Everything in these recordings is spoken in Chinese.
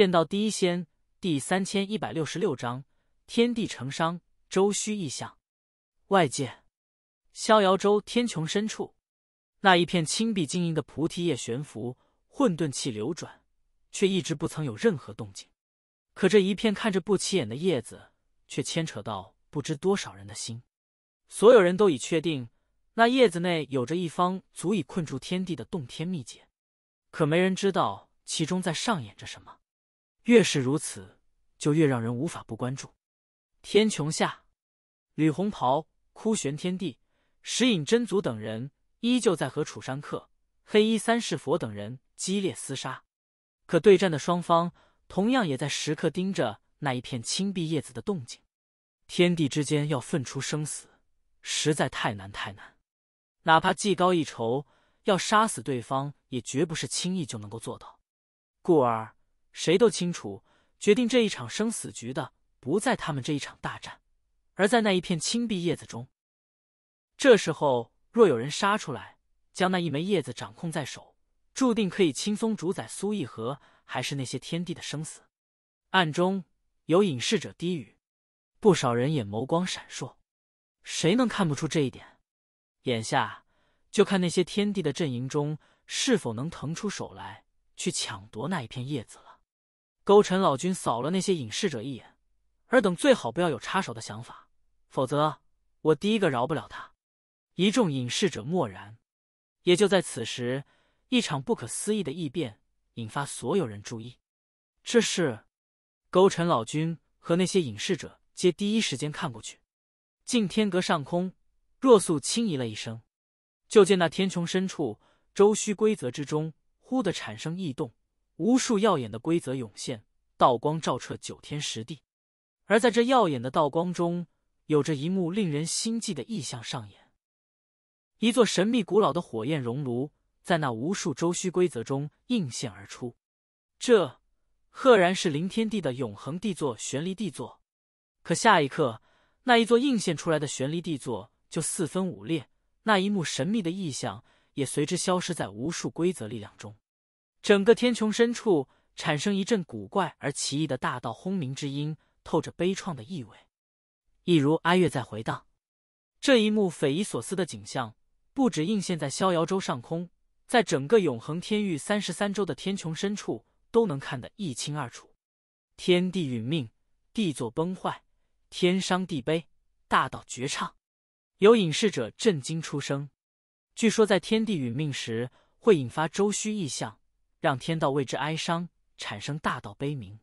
《剑道第一仙》第三千一百六十六章：天地成商。周虚异象。外界，逍遥州天穹深处，那一片青碧晶莹的菩提叶悬浮，混沌气流转，却一直不曾有任何动静。可这一片看着不起眼的叶子，却牵扯到不知多少人的心。所有人都已确定，那叶子内有着一方足以困住天地的洞天秘境。可没人知道其中在上演着什么。越是如此，就越让人无法不关注。天穹下，吕红袍、枯玄天帝、石隐真祖等人依旧在和楚山客、黑衣三世佛等人激烈厮杀。可对战的双方同样也在时刻盯着那一片青碧叶子的动静。天地之间要分出生死，实在太难太难。哪怕技高一筹，要杀死对方也绝不是轻易就能够做到。故而。谁都清楚，决定这一场生死局的不在他们这一场大战，而在那一片青碧叶子中。这时候，若有人杀出来，将那一枚叶子掌控在手，注定可以轻松主宰苏义和，还是那些天地的生死。暗中有隐士者低语，不少人眼眸光闪烁，谁能看不出这一点？眼下就看那些天地的阵营中是否能腾出手来，去抢夺那一片叶子了。勾陈老君扫了那些隐士者一眼，尔等最好不要有插手的想法，否则我第一个饶不了他。一众隐士者默然。也就在此时，一场不可思议的异变引发所有人注意。这是勾陈老君和那些隐士者皆第一时间看过去。敬天阁上空，若素轻咦了一声，就见那天穹深处周虚规则之中，忽的产生异动。无数耀眼的规则涌现，道光照彻九天十地。而在这耀眼的道光中，有着一幕令人心悸的异象上演：一座神秘古老的火焰熔炉，在那无数周虚规则中应现而出。这，赫然是凌天地的永恒帝座——玄离帝座。可下一刻，那一座映现出来的玄离帝座就四分五裂，那一幕神秘的异象也随之消失在无数规则力量中。整个天穹深处产生一阵古怪而奇异的大道轰鸣之音，透着悲怆的意味，一如哀乐在回荡。这一幕匪夷所思的景象，不止映现在逍遥州上空，在整个永恒天域三十三州的天穹深处都能看得一清二楚。天地殒命，地座崩坏，天伤地悲，大道绝唱。有隐士者震惊出声：“据说在天地殒命时，会引发周虚异象。”让天道为之哀伤，产生大道悲鸣。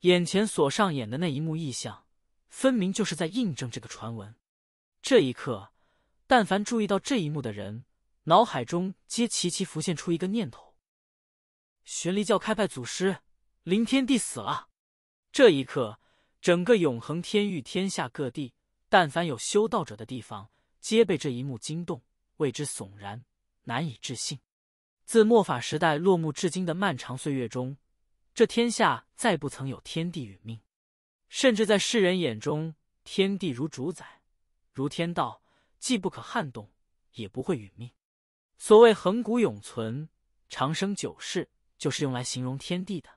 眼前所上演的那一幕异象，分明就是在印证这个传闻。这一刻，但凡注意到这一幕的人，脑海中皆齐齐浮现出一个念头：玄离教开派祖师林天帝死了。这一刻，整个永恒天域、天下各地，但凡有修道者的地方，皆被这一幕惊动，为之悚然，难以置信。自末法时代落幕至今的漫长岁月中，这天下再不曾有天地殒命，甚至在世人眼中，天地如主宰，如天道，既不可撼动，也不会殒命。所谓恒古永存、长生久世，就是用来形容天地的。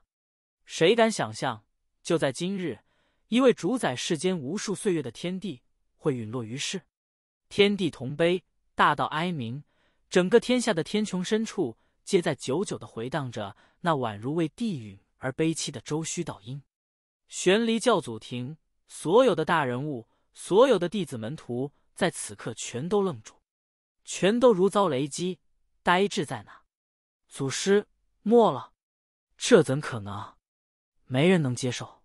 谁敢想象，就在今日，一位主宰世间无数岁月的天地会陨落于世？天地同悲，大道哀鸣。整个天下的天穹深处，皆在久久的回荡着那宛如为帝陨而悲泣的周虚道音。玄离教祖庭，所有的大人物，所有的弟子门徒，在此刻全都愣住，全都如遭雷击，呆滞在那。祖师没了，这怎可能？没人能接受。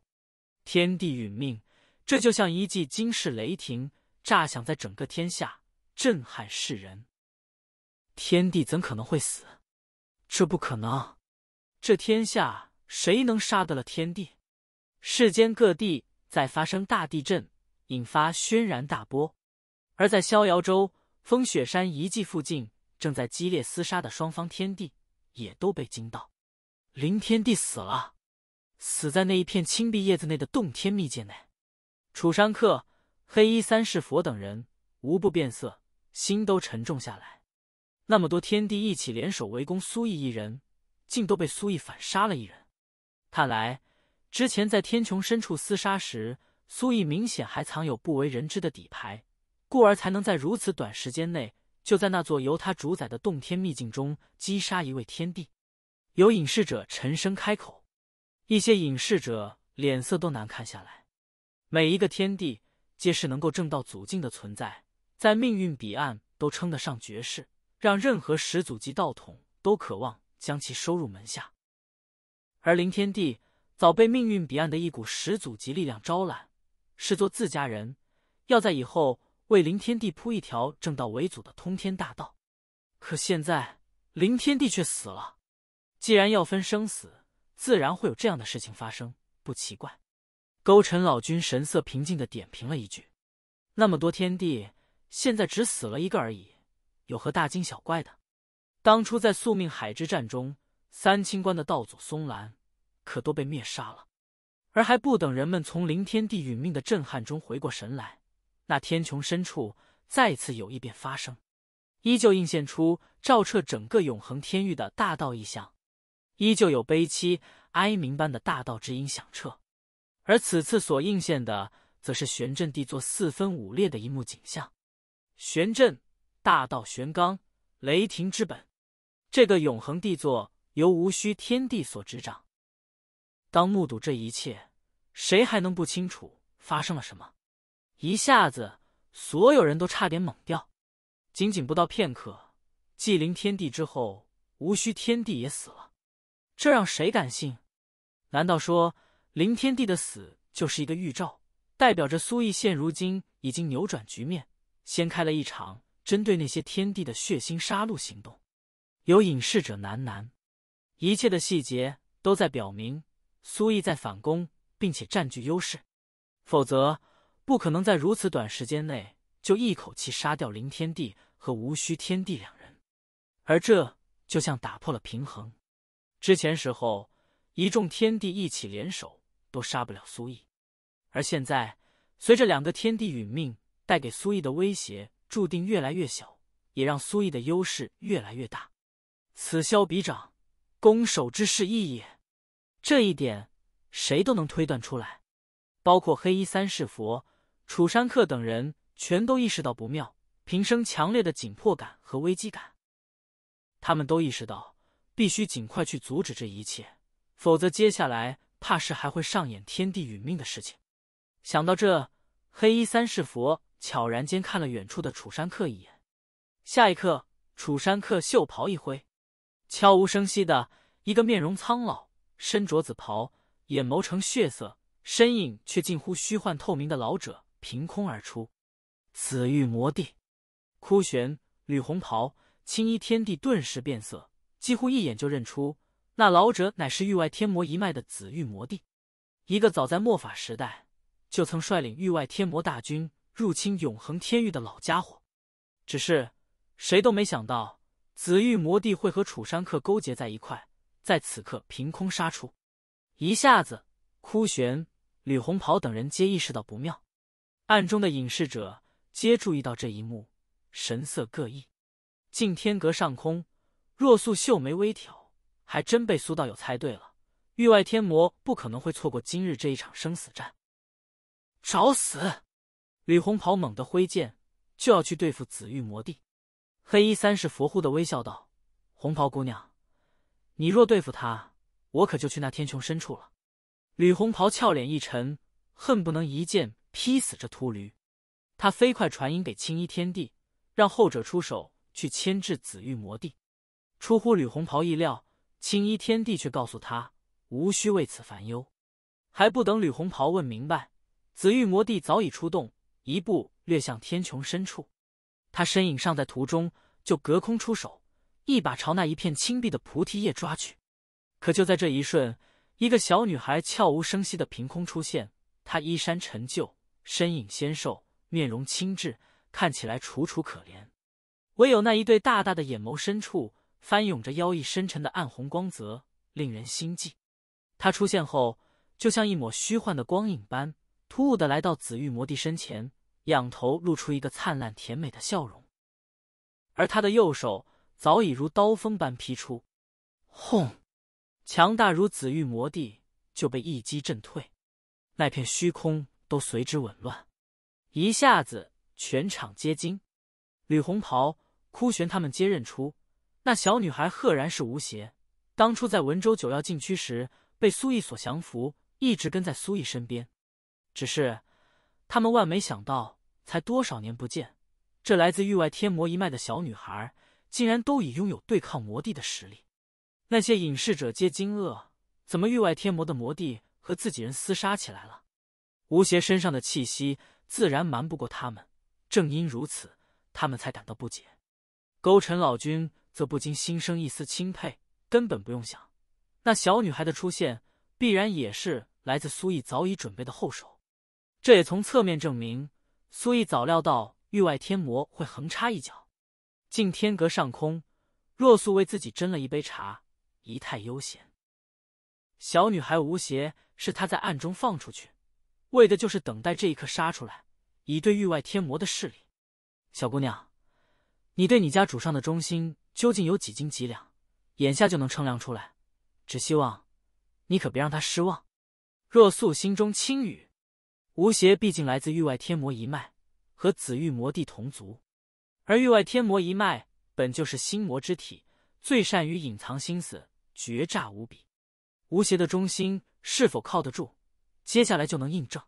天地殒命，这就像一记惊世雷霆，炸响在整个天下，震撼世人。天帝怎可能会死？这不可能！这天下谁能杀得了天帝？世间各地在发生大地震，引发轩然大波。而在逍遥州风雪山遗迹附近，正在激烈厮杀的双方天帝也都被惊到。林天帝死了，死在那一片青碧叶子内的洞天秘界内。楚山客、黑衣三世佛等人无不变色，心都沉重下来。那么多天帝一起联手围攻苏毅一人，竟都被苏毅反杀了一人。看来之前在天穹深处厮杀时，苏毅明显还藏有不为人知的底牌，故而才能在如此短时间内，就在那座由他主宰的洞天秘境中击杀一位天帝。有隐士者沉声开口，一些隐士者脸色都难看下来。每一个天帝皆是能够证道祖境的存在，在命运彼岸都称得上绝世。让任何始祖级道统都渴望将其收入门下，而灵天帝早被命运彼岸的一股始祖级力量招揽，视作自家人，要在以后为灵天帝铺一条正道为祖的通天大道。可现在林天帝却死了，既然要分生死，自然会有这样的事情发生，不奇怪。勾陈老君神色平静的点评了一句：“那么多天帝，现在只死了一个而已。”有何大惊小怪的？当初在宿命海之战中，三清观的道祖松兰可都被灭杀了。而还不等人们从灵天地殒命的震撼中回过神来，那天穹深处再次有异变发生，依旧映现出照彻整个永恒天域的大道异象，依旧有悲凄哀鸣般的大道之音响彻。而此次所映现的，则是玄震帝座四分五裂的一幕景象，玄震大道玄罡，雷霆之本，这个永恒帝座由无需天地所执掌。当目睹这一切，谁还能不清楚发生了什么？一下子，所有人都差点懵掉。仅仅不到片刻，祭灵天帝之后，无需天帝也死了，这让谁敢信？难道说灵天帝的死就是一个预兆，代表着苏毅现如今已经扭转局面，掀开了一场？针对那些天地的血腥杀戮行动，有隐士者喃喃：“一切的细节都在表明，苏毅在反攻，并且占据优势，否则不可能在如此短时间内就一口气杀掉林天地和无需天地两人。而这就像打破了平衡。之前时候，一众天地一起联手都杀不了苏毅，而现在随着两个天地殒命，带给苏毅的威胁。”注定越来越小，也让苏毅的优势越来越大，此消彼长，攻守之势异也。这一点谁都能推断出来，包括黑衣三世佛、楚山客等人，全都意识到不妙，平生强烈的紧迫感和危机感。他们都意识到必须尽快去阻止这一切，否则接下来怕是还会上演天地殒命的事情。想到这，黑衣三世佛。悄然间看了远处的楚山客一眼，下一刻，楚山客袖袍一挥，悄无声息的一个面容苍老、身着紫袍、眼眸呈血色、身影却近乎虚幻透明的老者凭空而出。紫玉魔帝，枯玄、吕红袍、青衣天帝顿时变色，几乎一眼就认出那老者乃是域外天魔一脉的紫玉魔帝，一个早在末法时代就曾率领域外天魔大军。入侵永恒天域的老家伙，只是谁都没想到紫玉魔帝会和楚山客勾结在一块，在此刻凭空杀出，一下子，枯玄、吕红袍等人皆意识到不妙，暗中的隐士者皆注意到这一幕，神色各异。敬天阁上空，若素秀眉微挑，还真被苏道友猜对了，域外天魔不可能会错过今日这一场生死战，找死！吕红袍猛地挥剑，就要去对付紫玉魔帝。黑衣三世佛护的微笑道：“红袍姑娘，你若对付他，我可就去那天穹深处了。”吕红袍俏脸一沉，恨不能一剑劈死这秃驴。他飞快传音给青衣天帝，让后者出手去牵制紫玉魔帝。出乎吕红袍意料，青衣天帝却告诉他：“无需为此烦忧。”还不等吕红袍问明白，紫玉魔帝早已出动。一步掠向天穹深处，他身影尚在途中，就隔空出手，一把朝那一片青碧的菩提叶抓去。可就在这一瞬，一个小女孩悄无声息的凭空出现。她衣衫陈旧，身影纤瘦，面容清稚，看起来楚楚可怜。唯有那一对大大的眼眸深处，翻涌着妖异深沉的暗红光泽，令人心悸。她出现后，就像一抹虚幻的光影般。突兀的来到紫玉魔帝身前，仰头露出一个灿烂甜美的笑容，而他的右手早已如刀锋般劈出，轰！强大如紫玉魔帝就被一击震退，那片虚空都随之紊乱，一下子全场皆惊。吕红袍、枯玄他们皆认出，那小女孩赫然是吴邪，当初在文州九曜禁区时被苏毅所降服，一直跟在苏毅身边。只是，他们万没想到，才多少年不见，这来自域外天魔一脉的小女孩，竟然都已拥有对抗魔帝的实力。那些隐士者皆惊愕：，怎么域外天魔的魔帝和自己人厮杀起来了？吴邪身上的气息自然瞒不过他们，正因如此，他们才感到不解。勾陈老君则不禁心生一丝钦佩，根本不用想，那小女孩的出现，必然也是来自苏毅早已准备的后手。这也从侧面证明，苏毅早料到域外天魔会横插一脚。近天阁上空，若素为自己斟了一杯茶，仪态悠闲。小女孩吴邪是他在暗中放出去，为的就是等待这一刻杀出来，以对域外天魔的势力。小姑娘，你对你家主上的忠心究竟有几斤几两？眼下就能称量出来。只希望你可别让他失望。若素心中轻语。吴邪毕竟来自域外天魔一脉，和紫玉魔帝同族，而域外天魔一脉本就是心魔之体，最善于隐藏心思，绝诈无比。吴邪的忠心是否靠得住，接下来就能印证。